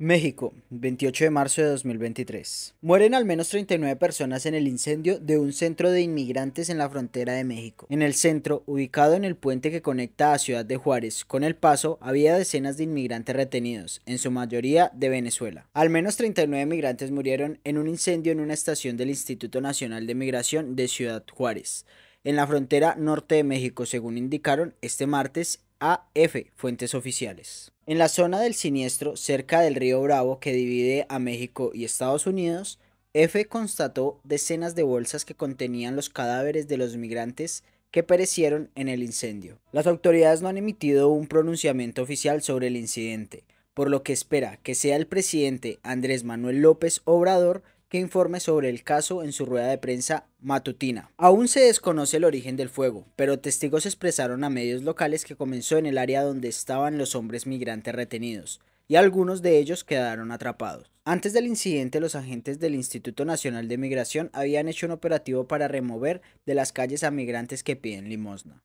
México, 28 de marzo de 2023. Mueren al menos 39 personas en el incendio de un centro de inmigrantes en la frontera de México. En el centro, ubicado en el puente que conecta a Ciudad de Juárez con El Paso, había decenas de inmigrantes retenidos, en su mayoría de Venezuela. Al menos 39 inmigrantes murieron en un incendio en una estación del Instituto Nacional de Migración de Ciudad Juárez en la frontera norte de México, según indicaron este martes F fuentes oficiales. En la zona del siniestro, cerca del río Bravo que divide a México y Estados Unidos, F constató decenas de bolsas que contenían los cadáveres de los migrantes que perecieron en el incendio. Las autoridades no han emitido un pronunciamiento oficial sobre el incidente, por lo que espera que sea el presidente Andrés Manuel López Obrador que informe sobre el caso en su rueda de prensa matutina. Aún se desconoce el origen del fuego, pero testigos expresaron a medios locales que comenzó en el área donde estaban los hombres migrantes retenidos, y algunos de ellos quedaron atrapados. Antes del incidente, los agentes del Instituto Nacional de Migración habían hecho un operativo para remover de las calles a migrantes que piden limosna.